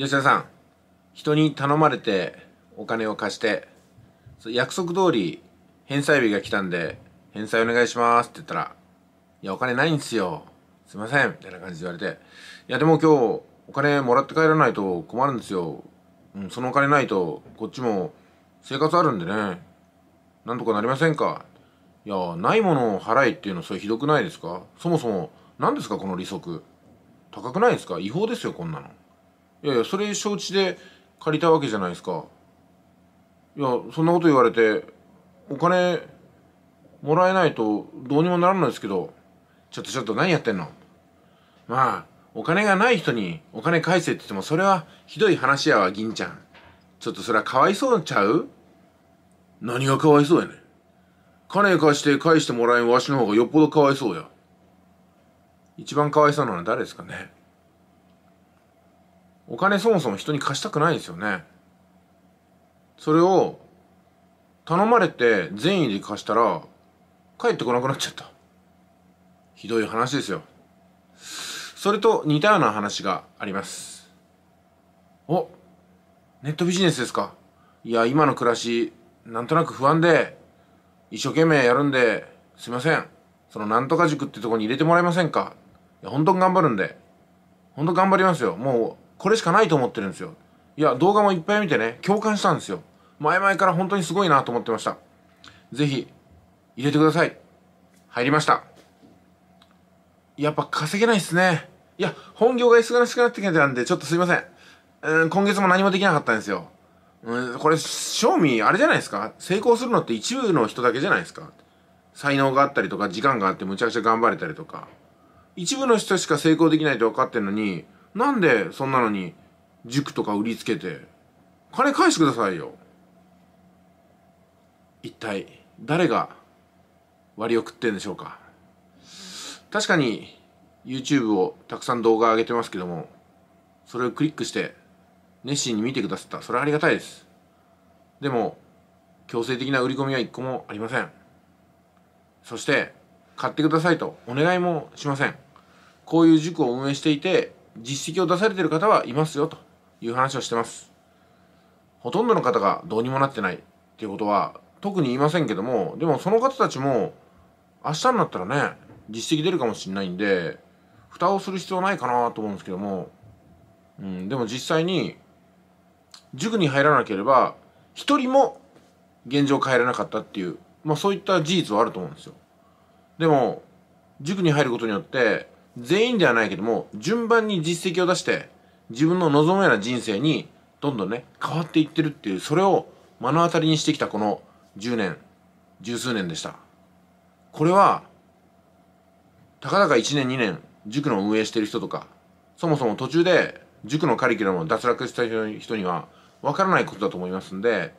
吉田さん人に頼まれてお金を貸して約束通り返済日が来たんで返済お願いしますって言ったらいやお金ないんですよすいませんみたいな感じで言われていやでも今日お金もらって帰らないと困るんですよ、うん、そのお金ないとこっちも生活あるんでねなんとかなりませんかいやないものを払えっていうのそれひどくないですかそもそも何ですかこの利息高くないですか違法ですよこんなのいやいやそれ承知で借りたわけじゃないですかいやそんなこと言われてお金もらえないとどうにもならないですけどちょっとちょっと何やってんのまあお金がない人にお金返せって言ってもそれはひどい話やわ銀ちゃんちょっとそれはかわいそうちゃう何がかわいそうやねん金貸して返してもらえんわしの方がよっぽどかわいそうや一番かわいそうなのは誰ですかねお金そもそも人に貸したくないですよね。それを頼まれて善意で貸したら帰ってこなくなっちゃった。ひどい話ですよ。それと似たような話があります。おネットビジネスですかいや、今の暮らし、なんとなく不安で、一生懸命やるんで、すいません。そのなんとか塾ってとこに入れてもらえませんかいや、本当に頑張るんで。本当頑張りますよ。もう、これしかないと思ってるんですよいや動画もいっぱい見てね共感したんですよ前々から本当にすごいなと思ってました是非入れてください入りましたやっぱ稼げないっすねいや本業が忙しくなってきてたんでちょっとすいませんうん今月も何もできなかったんですようん、これ、賞味、あれじゃないですか成功するのって一部の人だけじゃないですか才能があったりとか、時間があってむちゃくちゃ頑張れたりとか。一部の人しか成功できないと分かってんのに、なんでそんなのに塾とか売りつけて金返してくださいよ一体誰が割を食ってんでしょうか確かに YouTube をたくさん動画上げてますけどもそれをクリックして熱心に見てくださったそれはありがたいですでも強制的な売り込みは一個もありませんそして買ってくださいとお願いもしませんこういう塾を運営していて実績を出されてる方はいますよという話をしてます。ほとんどの方がどうにもなってないっていうことは特に言いませんけども、でもその方たちも明日になったらね、実績出るかもしれないんで、蓋をする必要ないかなと思うんですけども、うん、でも実際に塾に入らなければ一人も現状変えられなかったっていう、まあそういった事実はあると思うんですよ。でも、塾に入ることによって全員ではないけども、順番に実績を出して、自分の望むような人生に、どんどんね、変わっていってるっていう、それを目の当たりにしてきたこの10年、十数年でした。これは、たかだか1年2年、塾の運営してる人とか、そもそも途中で塾のカリキュラムを脱落した人には、わからないことだと思いますんで、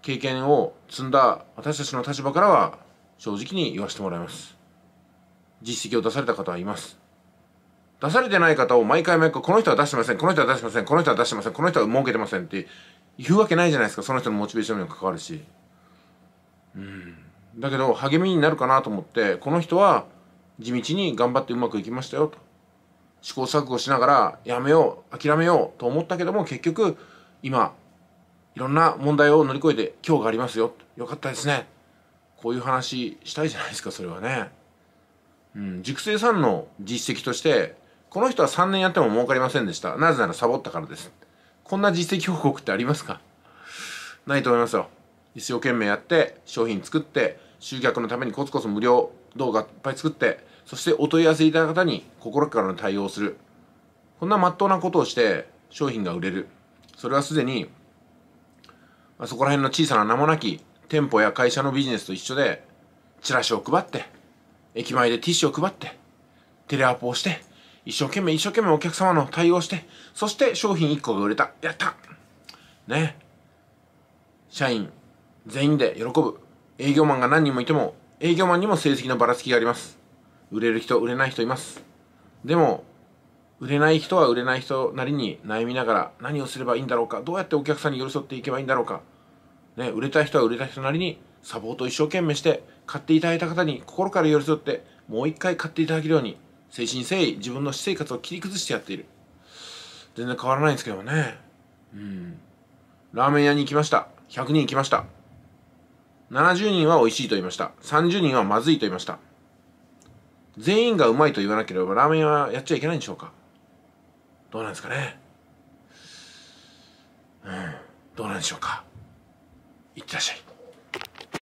経験を積んだ私たちの立場からは、正直に言わせてもらいます。実績を出された方はいます。出されてない方を毎回毎回、この人は出してません、この人は出してません、この人は出してません、この人は儲けてませんって言うわけないじゃないですか、その人のモチベーションにも関わるし。うん。だけど、励みになるかなと思って、この人は地道に頑張ってうまくいきましたよと。試行錯誤しながら、やめよう、諦めようと思ったけども、結局、今、いろんな問題を乗り越えて今日がありますよ。よかったですね。こういう話したいじゃないですか、それはね。うん、熟成さんの実績としてこの人は3年やっても儲かりませんでしたなぜならサボったからですこんな実績報告ってありますかないと思いますよ一生懸命やって商品作って集客のためにコツコツ無料動画いっぱい作ってそしてお問い合わせいただいた方に心からの対応をするこんなまっとうなことをして商品が売れるそれはすでに、まあ、そこら辺の小さな名もなき店舗や会社のビジネスと一緒でチラシを配って駅前でティッシュを配って、テレアポをして、一生懸命一生懸命お客様の対応して、そして商品1個が売れた。やったね。社員全員で喜ぶ。営業マンが何人もいても、営業マンにも成績のばらつきがあります。売れる人、売れない人います。でも、売れない人は売れない人なりに悩みながら何をすればいいんだろうか、どうやってお客さんに寄り添っていけばいいんだろうか、ね、売れた人は売れた人なりにサポート一生懸命して買っていただいた方に心から寄り添ってもう一回買っていただけるように誠心誠意自分の私生活を切り崩してやっている全然変わらないんですけどねうんラーメン屋に行きました100人行きました70人は美味しいと言いました30人はまずいと言いました全員がうまいと言わなければラーメン屋はやっちゃいけないんでしょうかどうなんですかねうんどうなんでしょうかいってらっしゃい